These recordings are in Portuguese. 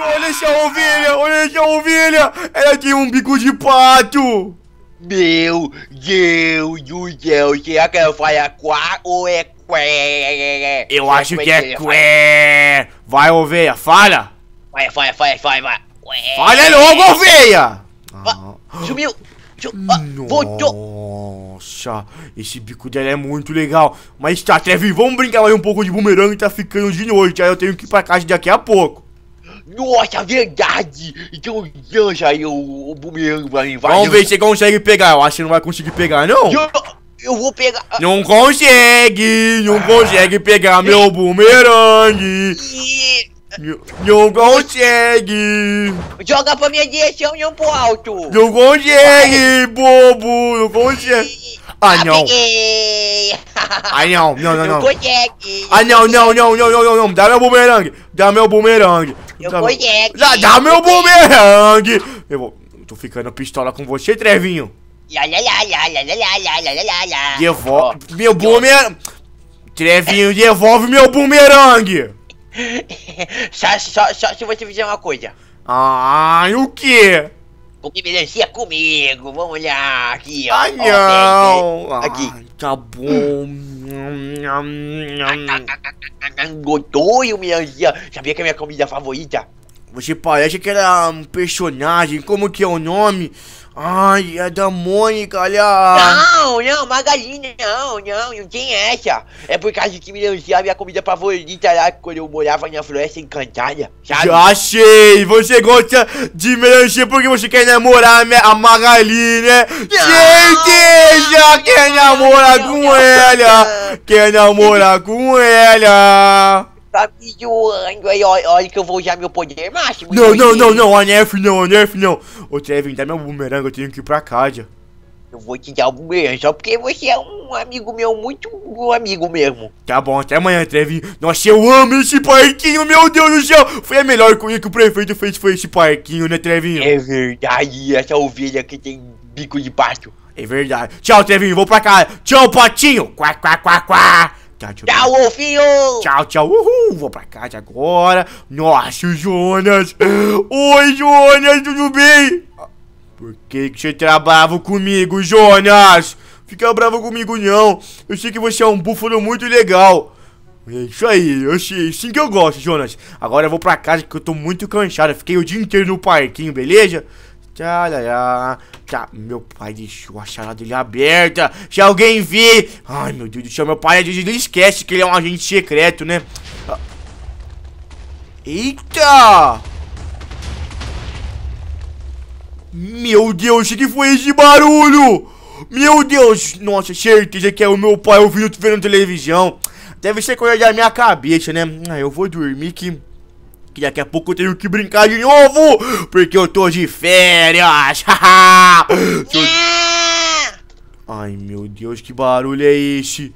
olha essa ovelha, olha essa ovelha. Ela tem um bico de pato. Meu Deus do céu, será que ela falha quá ou é Eu acho que é qué. Vai, ovelha, falha. Vai, vai, vai, vai, vai. Falha logo, ovelha. Ah, ah. sumiu. Ah, voltou. Nossa, esse bico dela é muito legal. Mas tá, Trevi, vamos brincar mais um pouco de bumerangue. Tá ficando de noite. Aí eu tenho que ir pra casa daqui a pouco. Nossa, verdade! Então já aí o, o bumerangue pra mim, vai. Vamos ver se consegue pegar. Eu acho que não vai conseguir pegar, não. Eu, eu vou pegar. Não consegue! Não consegue pegar meu bumerangue! Não consegue! Joga pra minha direção, e não pro alto! Não consegue, bobo! Não consegue! Ah, não! Ah, não, não, não, não! Não consegue! Ah, não, não, não, não, não, não, não! Dá meu bumerangue! Dá meu bumerangue! Eu então, Já dá meu bumerangue. Eu tô ficando pistola com você, Trevinho. Devolve meu bumerangue. Trevinho, devolve meu bumerangue. só, só, só se você fizer uma coisa. Ah, e o quê? Convivencia comigo, vamos olhar aqui, ó. Ai, não. Aqui. Ai, tá bom. Godoio, minha anjinha. Sabia que é minha comida favorita? Você parece que era um personagem. Como que é o nome? Ai, é da Mônica, olha! Não, não, Magalina, não, não, não tem essa. É por causa que me lançaram minha comida favorita lá quando eu morava na Floresta Encantada, sabe? Já achei! Você gosta de me lanchar porque você quer namorar a a né? Gente, já quer namorar com ela! Quer namorar com ela! pra pedir o anjo aí, olha, olha que eu vou usar meu poder máximo. Não, não, não, não, Anef não, Anef não. Ô Trevin, dá meu bumerangue, eu tenho que ir pra casa. Eu vou te dar o bumerangue, só porque você é um amigo meu, muito um amigo mesmo. Tá bom, até amanhã, Trevin. Nossa, eu amo esse parquinho, meu Deus do céu. Foi a melhor coisa que o prefeito fez, foi esse parquinho, né, Trevin? É verdade, essa ovelha que tem bico de pato. É verdade. Tchau, Trevin, vou pra cá. Tchau, Patinho. Quá, quá, quá, quá. Tchau, tchau. Tchau, Tchau, tchau. Uhul. Vou pra casa agora. Nossa, o Jonas. Oi, Jonas, tudo bem? Por que, que você tá bravo comigo, Jonas? Fica bravo comigo, não. Eu sei que você é um búfalo muito legal. É isso aí, eu sei, sim que eu gosto, Jonas. Agora eu vou pra casa que eu tô muito cansado. fiquei o dia inteiro no parquinho, beleza? Tcharará. Tchá. Meu pai deixou a charada dele aberta. Se alguém vir. Ai, meu Deus do céu, meu pai às esquece que ele é um agente secreto, né? Ah. Eita! Meu Deus, o que foi esse barulho? Meu Deus, nossa, certeza que é o meu pai ouvindo vendo televisão. Deve ser coisa da minha cabeça, né? Ah, eu vou dormir que que daqui a pouco eu tenho que brincar de novo, porque eu tô de férias. É. Ai, meu Deus, que barulho é esse?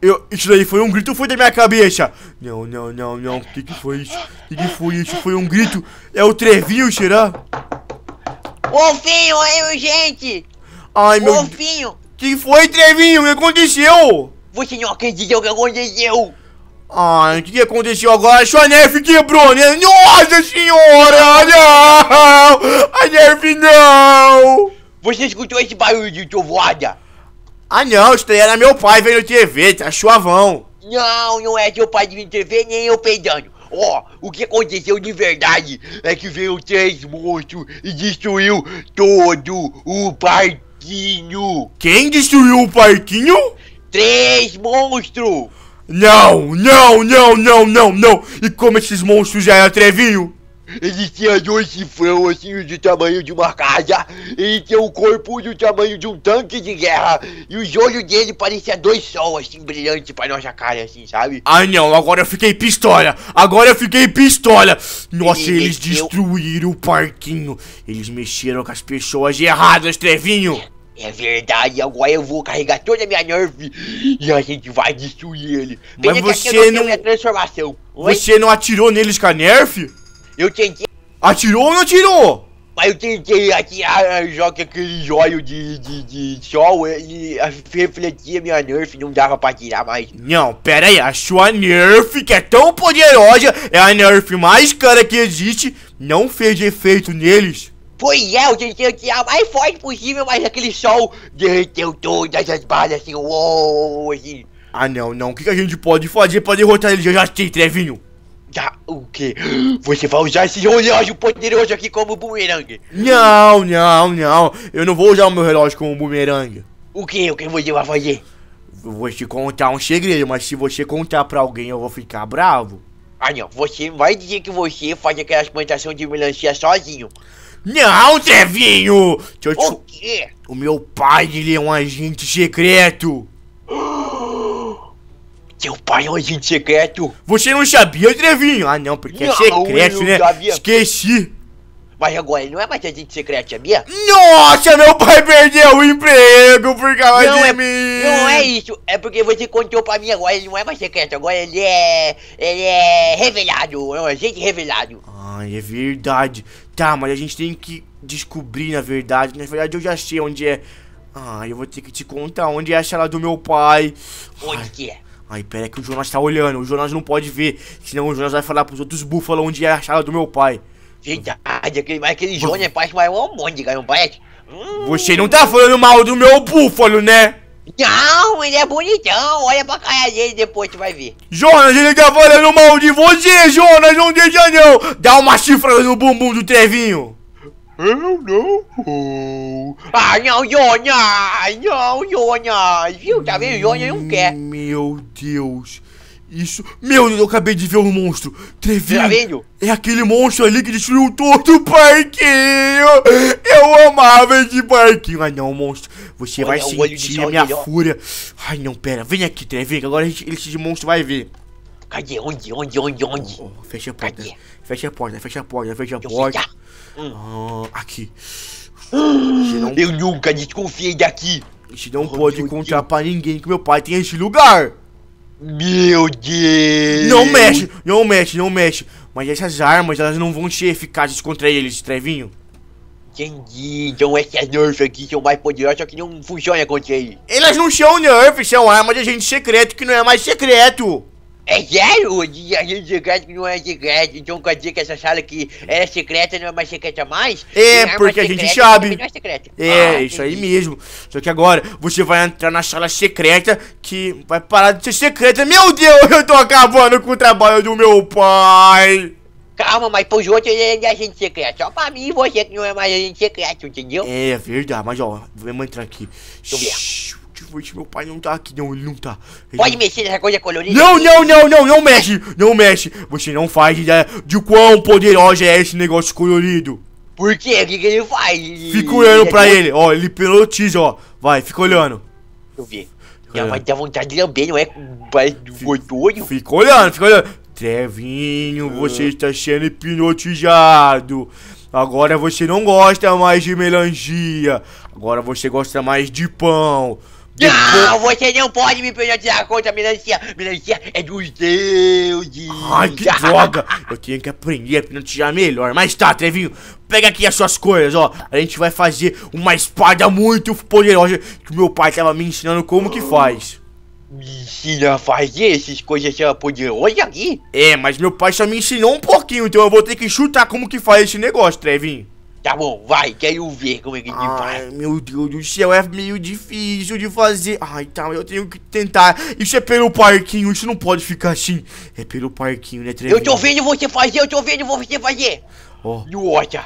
Eu, isso daí foi um grito foi da minha cabeça? Não, não, não, não. O que, que foi isso? O que, que foi isso? Foi um grito. É o Trevinho, será? Golfinho, aí, gente! Ai, meu. Golfinho! Que foi, Trevinho? O que aconteceu? Você não acredita o que aconteceu? Ai, o que, aconteceu agora? Sua nerf quebrou, né? Nossa senhora! Não! A nerf não! Você escutou esse barulho de trovoada? Ah não, isso daí era meu pai vendo TV, tá vão? Não, não é seu pai vendo TV, nem eu peidando. Ó, oh, o que aconteceu de verdade é que veio três monstros e destruiu todo o parquinho. Quem destruiu o parquinho? Três monstros! Não, não, não, não, não, não! E como esses monstros já eram trevinho? Ele tinha dois cifrão assim do tamanho de uma casa, ele tinha um corpo do tamanho de um tanque de guerra, e os olhos dele pareciam dois sol assim, brilhantes pra nossa cara, assim, sabe? Ah, não, agora eu fiquei pistola! Agora eu fiquei pistola! Nossa, ele eles mexeu... destruíram o parquinho! Eles mexeram com as pessoas erradas, Trevinho! É, é verdade, agora eu vou carregar toda a minha nerf e a gente vai destruir ele. Mas você não... transformação. Você não atirou neles com a nerf? Eu tentei. Atirou ou não atirou? Mas eu tentei atirar, joga aquele joio de, de, de sol e refletia minha nerf, não dava pra atirar mais. Não, pera aí, a sua nerf que é tão poderosa, é a nerf mais cara que existe, não fez efeito neles? Foi Pois é, o sensacional mais forte possível, mas aquele sol derreteu todas as balas assim, uou, assim. Ah não, não, o que, que a gente pode fazer pra derrotar ele? Eu já sei, Trevinho. Já, o quê? Você vai usar esse relógio poderoso aqui como bumerangue? Não, não, não, eu não vou usar o meu relógio como bumerangue. O que? O que você vai fazer? Eu vou te contar um segredo, mas se você contar pra alguém eu vou ficar bravo. Ah não, você vai dizer que você faz aquela plantação de melancia sozinho. Não, Zevinho! te... O quê? O meu pai, ele é um agente secreto. Seu pai é um agente secreto? Você não sabia, Trevinho? Ah, não, porque é não, é secreto, né? Sabia. Esqueci. Mas agora ele não é mais agente secreto, sabia? Nossa, meu pai perdeu o emprego por causa não de é, mim! Não é isso, é porque você contou pra mim agora, ele não é mais secreto, agora ele é. Ele é revelado, é um agente revelado. Ah, é verdade. Tá, mas a gente tem que descobrir, na verdade. Na verdade, eu já sei onde é. Ah, eu vou ter que te contar onde é a cela do meu pai. Onde Ai. que é? Ai, pera é que o Jonas tá olhando. O Jonas não pode ver. Senão o Jonas vai falar pros outros búfalos onde é a cela do meu pai. Verdade, aquele, aquele Jonas é pai que vai é um monte de garoto. Você não tá falando mal do meu búfalo, né? Não, ele é bonitão. Olha pra cara dele depois, tu vai ver. Jonas, ele tá falando mal de você, Jonas. Não deixa não. Dá uma chifra no bumbum do Trevinho. Eu não vou. Ah, não, Jonas. Não, Jonas. Viu? Tá vendo? Jonas não quer. Meu Deus. Isso. Meu Deus, eu acabei de ver um monstro. Trevinho. É aquele monstro ali que destruiu todo o parquinho. Eu amava esse parquinho. Ai não, monstro. Você Olha, vai sentir a minha olho. fúria. Ai não, pera. Vem aqui, Trevinho. Agora gente, esse monstro vai ver. Cadê? Onde? Onde? Onde? Onde? Oh, oh, fecha a porta. Cadê? Fecha a porta, fecha a porta, fecha a eu porta. Hum. Ah, aqui. Não... Eu nunca desconfiei daqui. A gente não oh, pode contar pra ninguém que meu pai tem esse lugar. Meu Deus! Não mexe, não mexe, não mexe. Mas essas armas, elas não vão ser eficazes contra eles, Trevinho. Entendi, então é essas nerfs aqui são mais poderosas, só que não funciona contra eles. Elas não são nerf, são armas de agente secreto que não é mais secreto. É sério? A gente secreta que não é secreta. Então quer dizer que essa sala que era secreta não é mais secreta mais? É, é porque a gente sabe. É, é ah, isso aí mesmo. Só que agora você vai entrar na sala secreta que vai parar de ser secreta. Meu Deus, eu tô acabando com o trabalho do meu pai. Calma, mas pros outros ele é agente secreto. Só pra mim e você que não é mais agente secreto, entendeu? É, verdade. Mas ó, vamos entrar aqui. Deixa eu ver que tipo, Meu pai não tá aqui. Não, ele não tá. Ele Pode não... mexer nessa coisa colorida. Não, aqui. não, não, não, não mexe. Não mexe. Você não faz ideia de quão poderosa é esse negócio colorido. Por quê? O que, que ele faz? Fica olhando ele pra ele. Ó, ele pilotiza, ó. Vai, fica olhando. Eu vi. Já vai ter vontade de lamber, não é? Parece Fica olhando, fica olhando. Trevinho, você está ah. sendo hipnotizado. Agora você não gosta mais de melancia. Agora você gosta mais de pão. Não, você não pode me penalizar contra a melancia. Melancia é dos deuses. Ai, que droga. Eu tenho que aprender a penalizar melhor. Mas tá, Trevinho, pega aqui as suas coisas, ó. A gente vai fazer uma espada muito poderosa que meu pai tava me ensinando como que faz. Me ensina a fazer essas coisas poderosas aqui? É, mas meu pai só me ensinou um pouquinho, então eu vou ter que chutar como que faz esse negócio, Trevinho. Tá bom, vai, quero ver como é que ele faz. meu Deus do céu, é meio difícil de fazer. Ai, tá, eu tenho que tentar. Isso é pelo parquinho, isso não pode ficar assim. É pelo parquinho, né, Trevor? Eu tô vendo você fazer, eu tô vendo você fazer. Ó. Oh. Nossa.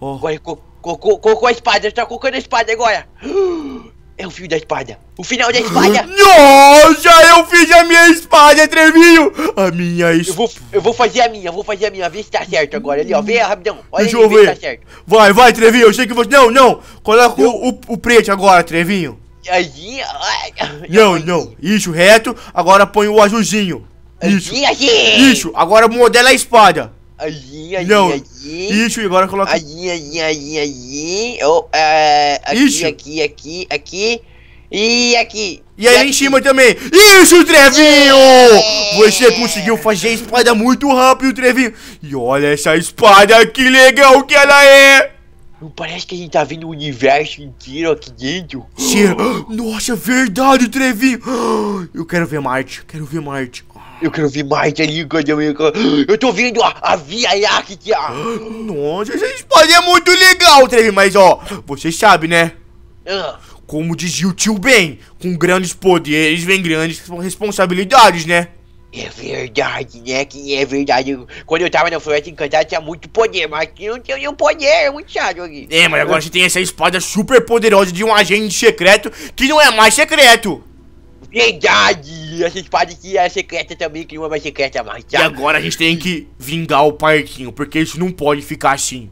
Ó. Oh. Agora, cocô, co co co a espada, tá colocando a espada agora. É o fio da espada. O final da espada. Nossa, eu é fiz a minha espada, Trevinho. A minha espada. Eu vou, eu vou fazer a minha, eu vou fazer a minha. Vê se tá certo agora ali, ó. Vê rapidão. Olha Deixa ali, eu ver. se tá certo. Vai, vai, Trevinho. Eu sei que você... Não, não. Coloca o, o, o preto agora, Trevinho. Aí, assim, não, não. Isso, reto. Agora põe o azulzinho. Assim, Isso. Assim. Isso. Agora modela a espada. Aí, aí, não. aí. Isso, agora coloca. Aí, aí, aí, aí. Oh, é, aqui, Isso. aqui, aqui, aqui. E aqui. E, e aí aqui. em cima também. Isso, Trevinho! É. Você conseguiu fazer a espada muito rápido, Trevinho. E olha essa espada, que legal que ela é! Não parece que a gente tá vendo o universo inteiro aqui dentro? Sim. Nossa, é verdade, Trevinho. Eu quero ver Marte, quero ver Marte. Eu quero ver mais de Liga de Eu tô vendo a, a Via Láctea. Nossa, essa história é muito legal, Trevi. Mas, ó, você sabe, né? É. Como dizia o tio Ben, com grandes poderes vem grandes responsabilidades, né? É verdade, né? Que é verdade. Quando eu tava na floresta encantada tinha muito poder, mas não tenho nenhum poder, é muito chato aqui. É, mas agora você tem essa espada super poderosa de um agente secreto que não é mais secreto. Verdade! pode que é secreta também que uma secreta mais, E tá? agora a gente tem que vingar o parquinho, porque isso não pode ficar assim.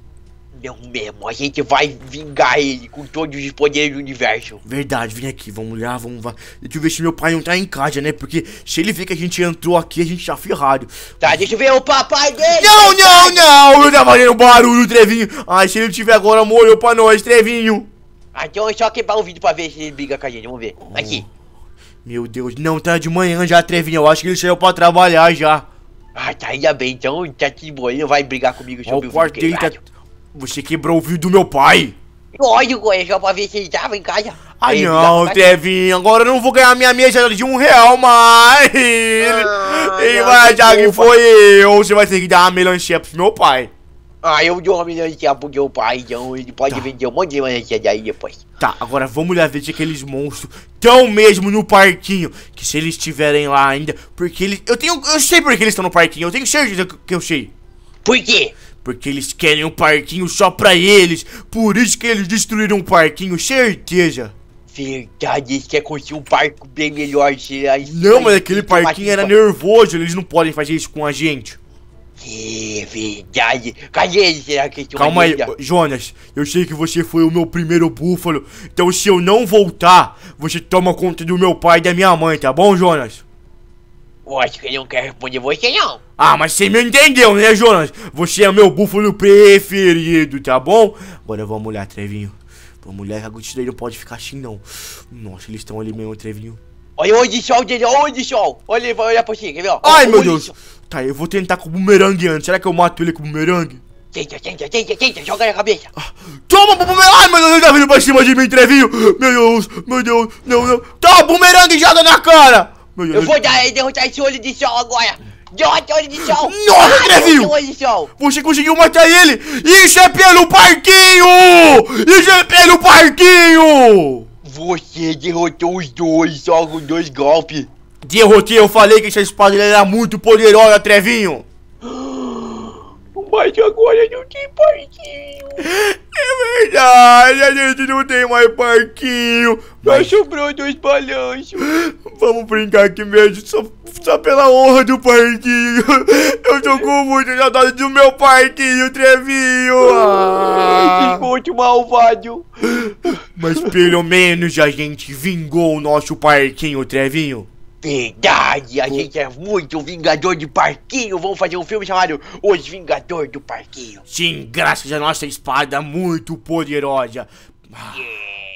Não mesmo, a gente vai vingar ele com todos os poderes do universo. Verdade, vem aqui, vamos lá, vamos lá. Deixa eu ver se meu pai não tá em casa, né? Porque se ele ver que a gente entrou aqui, a gente tá ferrado. Tá, deixa eu ver o papai dele! Não, não, não! Eu tava fazendo barulho, Trevinho! Ai, se ele tiver agora, morreu pra nós, Trevinho! Ah, então é só quebrar o vídeo pra ver se ele briga com a gente, vamos ver. Aqui. Meu Deus, não tá de manhã já, Trevinho. Eu acho que ele saiu pra trabalhar já. Ah, tá ainda bem, então tá de boa. vai brigar comigo sobre o quarto tá... Você quebrou o vidro do meu pai. Lógico, é só pra ver se ele tava em casa. Ai, não, Trevinho, agora eu não vou ganhar minha mesa de um real mais. Ah, vai achar que foi eu. Você vai ter que dar uma melancia pro meu pai. Ah, eu dou uma milhão de reais pro pai, então ele pode tá. vender um monte de manancia é daí depois. Tá, agora vamos lá ver se aqueles monstros tão mesmo no parquinho. Que se eles estiverem lá ainda, porque eles. Eu tenho. Eu sei porque eles estão no parquinho, eu tenho certeza que eu sei. Por quê? Porque eles querem um parquinho só pra eles. Por isso que eles destruíram o um parquinho, certeza. Verdade, eles querem construir um parque bem melhor. Será? Não, mas aquele parquinho era nervoso. Eles não podem fazer isso com a gente verdade. Cadê será que tu Calma aí, Jonas. Eu sei que você foi o meu primeiro búfalo. Então se eu não voltar, você toma conta do meu pai e da minha mãe, tá bom, Jonas? Eu acho que ele não quer responder você, não. Ah, mas você me entendeu, né, Jonas? Você é meu búfalo preferido, tá bom? Agora vamos olhar, Trevinho. Vamos olhar, isso daí não pode ficar assim, não. Nossa, eles estão ali mesmo, Trevinho. Olha onde sol dele, olha onde sol. Olha, vai olhar pra você, quer ver? Ai, meu Deus. Tá, eu vou tentar com o bumerangue antes. Será que eu mato ele com o bumerangue? Tenta, tenta, tenta, tenta, joga na cabeça. Ah, toma, bumerangue! Ai, meu Deus, ele tá vindo pra cima de mim, Trevinho. Meu Deus, meu Deus, não, não. Toma, bumerangue, joga na cara. Meu Deus, eu vou dar, derrotar esse olho de sol agora. Derrota olho de sol. Nossa, Trevinho. Olho de sol. Você conseguiu matar ele. Isso é pelo parquinho. Isso é pelo parquinho. Você derrotou os dois, só com dois golpes. Derrotei, eu falei que essa espada era muito poderosa, Trevinho. Mas agora não tem parquinho. É verdade, a gente não tem mais parquinho. Mas, mas sobrou dois balanços. Vamos brincar aqui mesmo, só, só pela honra do parquinho. Eu tô com muito saudade do meu parquinho, Trevinho. Ah. Desmonte malvado. Mas pelo menos a gente vingou o nosso parquinho, Trevinho. Verdade, a gente é muito Vingador de Parquinho. Vamos fazer um filme chamado Os Vingadores do Parquinho. Sim, graças à nossa espada muito poderosa. Ah. Yeah.